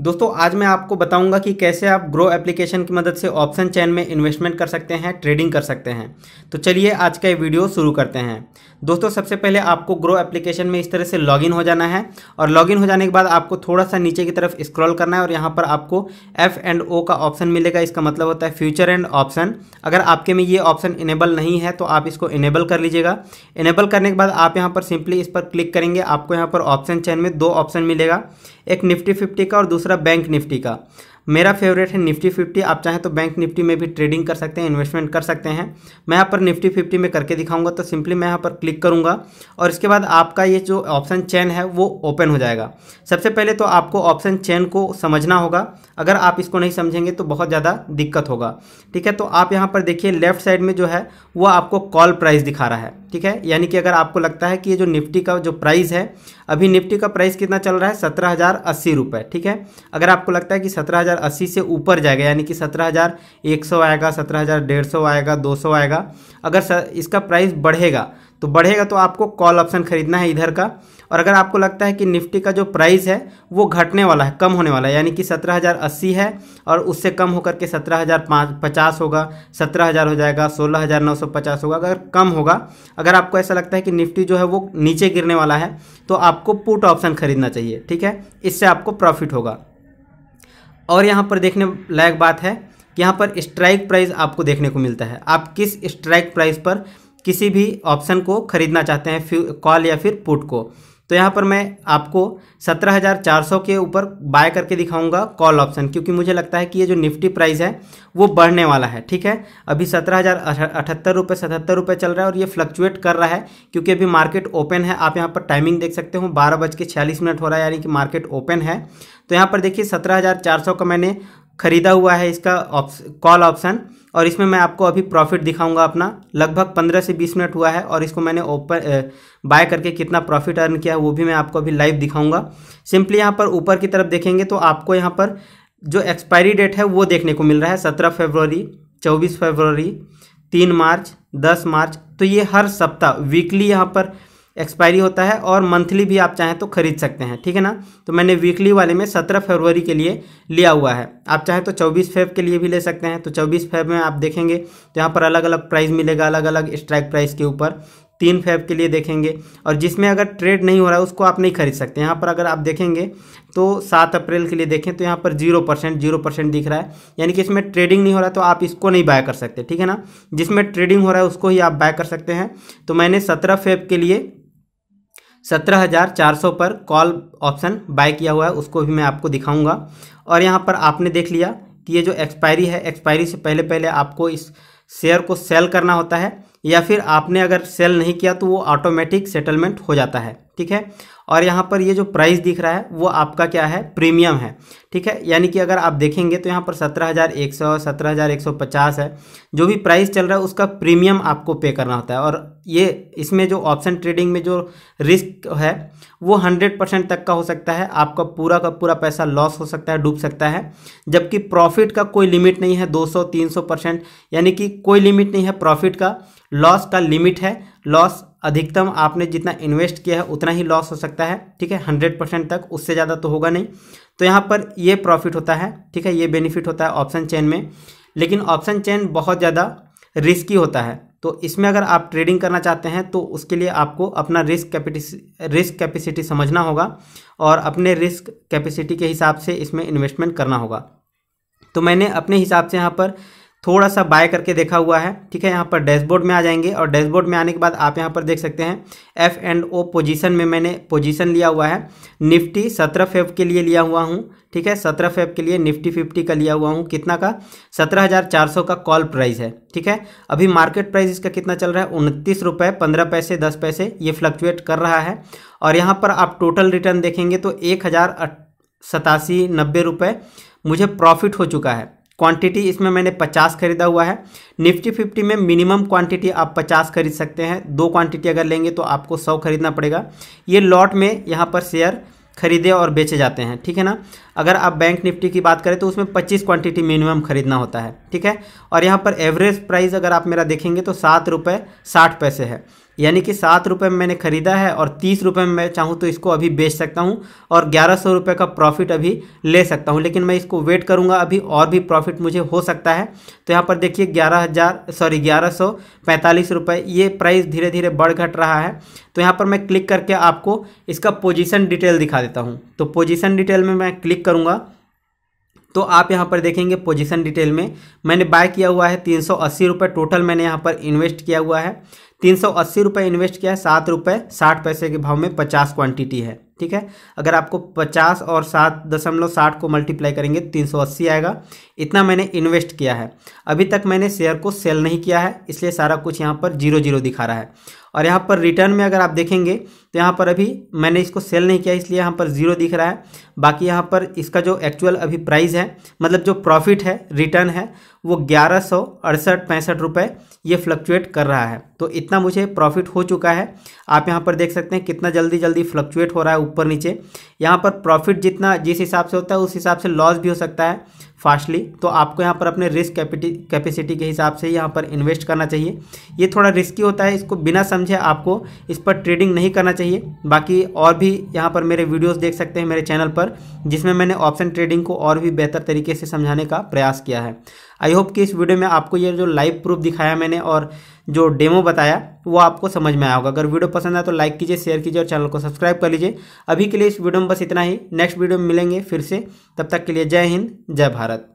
दोस्तों आज मैं आपको बताऊंगा कि कैसे आप ग्रो एप्लीकेशन की मदद से ऑप्शन चैन में इन्वेस्टमेंट कर सकते हैं ट्रेडिंग कर सकते हैं तो चलिए आज का ये वीडियो शुरू करते हैं दोस्तों सबसे पहले आपको ग्रो एप्लीकेशन में इस तरह से लॉगिन हो जाना है और लॉगिन हो जाने के बाद आपको थोड़ा सा नीचे की तरफ स्क्रॉल करना है और यहाँ पर आपको एफ एंड ओ का ऑप्शन मिलेगा इसका मतलब होता है फ्यूचर एंड ऑप्शन अगर आपके में ये ऑप्शन इनेबल नहीं है तो आप इसको इनेबल कर लीजिएगा इनेबल करने के बाद आप यहाँ पर सिंपली इस पर क्लिक करेंगे आपको यहाँ पर ऑप्शन चैन में दो ऑप्शन मिलेगा एक निफ्टी फिफ्टी का और दूसरा दूसरा बैंक निफ्टी का मेरा फेवरेट है निफ्टी फिफ्टी आप चाहें तो बैंक निफ्टी में भी ट्रेडिंग कर सकते हैं इन्वेस्टमेंट कर सकते हैं मैं यहाँ पर निफ्टी फिफ्टी में करके दिखाऊंगा तो सिंपली मैं यहाँ पर क्लिक करूंगा और इसके बाद आपका ये जो ऑप्शन चेन है वो ओपन हो जाएगा सबसे पहले तो आपको ऑप्शन चेन को समझना होगा अगर आप इसको नहीं समझेंगे तो बहुत ज़्यादा दिक्कत होगा ठीक है तो आप यहाँ पर देखिए लेफ्ट साइड में जो है वो आपको कॉल प्राइस दिखा रहा है ठीक है यानी कि अगर आपको लगता है कि ये जो निफ्टी का जो प्राइस है अभी निफ्टी का प्राइस कितना चल रहा है सत्रह हज़ार अस्सी रुपये ठीक है अगर आपको लगता है कि सत्रह हज़ार अस्सी से ऊपर जाएगा यानी कि सत्रह हज़ार एक सौ आएगा सत्रह हज़ार डेढ़ सौ आएगा दो सौ आएगा अगर इसका प्राइस बढ़ेगा तो बढ़ेगा तो आपको कॉल ऑप्शन खरीदना है इधर का और अगर आपको लगता है कि निफ्टी का जो प्राइस है वो घटने वाला है कम होने वाला है यानी कि सत्रह हज़ार अस्सी है और उससे कम होकर के सत्रह हज़ार पचास होगा सत्रह हज़ार हो जाएगा सोलह हज़ार नौ सौ पचास होगा अगर कम होगा अगर आपको ऐसा लगता है कि निफ्टी जो है वो नीचे गिरने वाला है तो आपको पुट ऑप्शन खरीदना चाहिए ठीक है इससे आपको प्रॉफिट होगा और यहाँ पर देखने लायक बात है यहाँ पर स्ट्राइक प्राइस आपको देखने को मिलता है आप किस स्ट्राइक प्राइस पर किसी भी ऑप्शन को खरीदना चाहते हैं कॉल या फिर पुट को तो यहाँ पर मैं आपको 17,400 के ऊपर बाय करके दिखाऊंगा कॉल ऑप्शन क्योंकि मुझे लगता है कि ये जो निफ्टी प्राइस है वो बढ़ने वाला है ठीक है अभी सत्रह हज़ार अठहत्तर रुपये सतहत्तर रुपये चल रहा है और ये फ्लक्चुएट कर रहा है क्योंकि अभी मार्केट ओपन है आप यहाँ पर टाइमिंग देख सकते हो बारह बज के छियालीस मिनट हो रहा है यानी कि मार्केट ओपन है तो यहाँ पर देखिए सत्रह हज़ार चार सौ का मैंने ख़रीदा हुआ है इसका कॉल ऑप्शन और इसमें मैं आपको अभी प्रॉफिट दिखाऊंगा अपना लगभग 15 से 20 मिनट हुआ है और इसको मैंने ओपन बाय करके कितना प्रॉफिट अर्न किया वो भी मैं आपको अभी लाइव दिखाऊंगा सिंपली यहाँ पर ऊपर की तरफ देखेंगे तो आपको यहाँ पर जो एक्सपायरी डेट है वो देखने को मिल रहा है सत्रह फेबररी चौबीस फेबररी तीन मार्च दस मार्च तो ये हर सप्ताह वीकली यहाँ पर एक्सपायरी होता है और मंथली भी आप चाहें तो खरीद सकते हैं ठीक है ना तो मैंने वीकली वाले में सत्रह फरवरी के लिए लिया हुआ है आप चाहें तो चौबीस फेब के लिए भी ले सकते हैं तो चौबीस फेब में आप देखेंगे तो यहाँ पर अलग अलग प्राइस मिलेगा अलग अलग स्ट्राइक प्राइस के ऊपर तीन फेब के लिए देखेंगे और जिसमें अगर ट्रेड नहीं हो रहा है उसको आप नहीं खरीद सकते यहाँ पर अगर आप देखेंगे तो सात अप्रैल के लिए देखें तो यहाँ पर जीरो परसेंट जीरो परसेंट दिख रहा है यानी कि इसमें ट्रेडिंग नहीं हो रहा तो आप इसको नहीं बाय कर सकते ठीक है ना जिसमें ट्रेडिंग हो रहा है उसको ही आप बाय कर सकते हैं तो मैंने सत्रह फेब के लिए सत्रह हज़ार चार सौ पर कॉल ऑप्शन बाय किया हुआ है उसको भी मैं आपको दिखाऊंगा और यहाँ पर आपने देख लिया कि ये जो एक्सपायरी है एक्सपायरी से पहले पहले आपको इस शेयर को सेल करना होता है या फिर आपने अगर सेल नहीं किया तो वो ऑटोमेटिक सेटलमेंट हो जाता है ठीक है और यहाँ पर ये जो प्राइस दिख रहा है वो आपका क्या है प्रीमियम है ठीक है यानी कि अगर आप देखेंगे तो यहाँ पर सत्रह हज़ार एक सौ सत्रह हज़ार एक सौ पचास है जो भी प्राइस चल रहा है उसका प्रीमियम आपको पे करना होता है और ये इसमें जो ऑप्शन ट्रेडिंग में जो रिस्क है वो हंड्रेड परसेंट तक का हो सकता है आपका पूरा का पूरा पैसा लॉस हो सकता है डूब सकता है जबकि प्रॉफिट का कोई लिमिट नहीं है दो सौ तीन सौ परसेंट यानी कि कोई लिमिट नहीं है प्रॉफिट का लॉस का लिमिट है लॉस अधिकतम आपने जितना इन्वेस्ट किया है उतना ही लॉस हो सकता है ठीक है हंड्रेड परसेंट तक उससे ज़्यादा तो होगा नहीं तो यहाँ पर ये प्रॉफिट होता है ठीक है ये बेनिफिट होता है ऑप्शन चेन में लेकिन ऑप्शन चेन बहुत ज़्यादा रिस्की होता है तो इसमें अगर आप ट्रेडिंग करना चाहते हैं तो उसके लिए आपको अपना रिस्क कैपिटी रिस्क कैपेसिटी समझना होगा और अपने रिस्क कैपेसिटी के हिसाब से इसमें इन्वेस्टमेंट करना होगा तो मैंने अपने हिसाब से यहाँ पर थोड़ा सा बाय करके देखा हुआ है ठीक है यहाँ पर डैशबोर्ड में आ जाएंगे और डैशबोर्ड में आने के बाद आप यहाँ पर देख सकते हैं एफ एंड ओ पोजीशन में मैंने पोजीशन लिया हुआ है निफ्टी सत्रह फेब के लिए लिया हुआ हूँ ठीक है सत्रह फेब के लिए निफ्टी फिफ्टी का लिया हुआ हूँ कितना का सत्रह हज़ार चार सौ का कॉल प्राइस है ठीक है अभी मार्केट प्राइस इसका कितना चल रहा है उनतीस रुपये पंद्रह पैसे दस पैसे ये फ्लक्चुएट कर रहा है और यहाँ पर आप टोटल रिटर्न देखेंगे तो एक हज़ार सतासी नब्बे रुपये मुझे प्रॉफिट हो चुका है क्वांटिटी इसमें मैंने 50 खरीदा हुआ है निफ्टी 50 में मिनिमम क्वांटिटी आप 50 खरीद सकते हैं दो क्वांटिटी अगर लेंगे तो आपको 100 खरीदना पड़ेगा ये लॉट में यहाँ पर शेयर खरीदे और बेचे जाते हैं ठीक है ना अगर आप बैंक निफ्टी की बात करें तो उसमें 25 क्वांटिटी मिनिमम खरीदना होता है ठीक है और यहाँ पर एवरेज प्राइस अगर आप मेरा देखेंगे तो सात रुपये साठ पैसे है यानी कि सात रुपये में मैंने ख़रीदा है और तीस रुपये में मैं चाहूँ तो इसको अभी बेच सकता हूँ और ग्यारह सौ रुपये का प्रॉफिट अभी ले सकता हूँ लेकिन मैं इसको वेट करूँगा अभी और भी प्रॉफिट मुझे हो सकता है तो यहाँ पर देखिए ग्यारह हज़ार सॉरी ग्यारह सौ पैंतालीस रुपये ये प्राइस धीरे धीरे बढ़ घट रहा है तो यहाँ पर मैं क्लिक करके आपको इसका पोजिशन डिटेल दिखा देता हूँ तो पोजिशन डिटेल में मैं क्लिक करूँगा तो आप यहाँ पर देखेंगे पोजीशन डिटेल में मैंने बाय किया हुआ है तीन सौ अस्सी रुपये टोटल मैंने यहाँ पर इन्वेस्ट किया हुआ है तीन सौ अस्सी रुपये इन्वेस्ट किया है सात रुपये साठ पैसे के भाव में पचास क्वांटिटी है ठीक है अगर आपको पचास और सात दशमलव साठ को मल्टीप्लाई करेंगे तीन सौ अस्सी आएगा इतना मैंने इन्वेस्ट किया है अभी तक मैंने शेयर को सेल नहीं किया है इसलिए सारा कुछ यहाँ पर जीरो जीरो दिखा रहा है और यहाँ पर रिटर्न में अगर आप देखेंगे तो यहाँ पर अभी मैंने इसको सेल नहीं किया इसलिए यहाँ पर ज़ीरो दिख रहा है बाकी यहाँ पर इसका जो एक्चुअल अभी प्राइस है मतलब जो प्रॉफिट है रिटर्न है वो ग्यारह सौ अड़सठ पैंसठ रुपये ये फ्लक्चुएट कर रहा है तो इतना मुझे प्रॉफिट हो चुका है आप यहाँ पर देख सकते हैं कितना जल्दी जल्दी फ्लक्चुएट हो रहा है ऊपर नीचे यहाँ पर प्रॉफिट जितना जिस हिसाब से होता है उस हिसाब से लॉस भी हो सकता है फास्टली तो आपको यहाँ पर अपने रिस्क कैपेसिटी के हिसाब से यहाँ पर इन्वेस्ट करना चाहिए ये थोड़ा रिस्की होता है इसको बिना समझे आपको इस पर ट्रेडिंग नहीं करना चाहिए चाहिए बाकी और भी यहाँ पर मेरे वीडियोस देख सकते हैं मेरे चैनल पर जिसमें मैंने ऑप्शन ट्रेडिंग को और भी बेहतर तरीके से समझाने का प्रयास किया है आई होप कि इस वीडियो में आपको ये जो लाइव प्रूफ दिखाया मैंने और जो डेमो बताया वो आपको समझ में आया होगा अगर वीडियो पसंद आए तो लाइक कीजिए शेयर कीजिए और चैनल को सब्सक्राइब कर लीजिए अभी के लिए इस वीडियो में बस इतना ही नेक्स्ट वीडियो में मिलेंगे फिर से तब तक के लिए जय हिंद जय भारत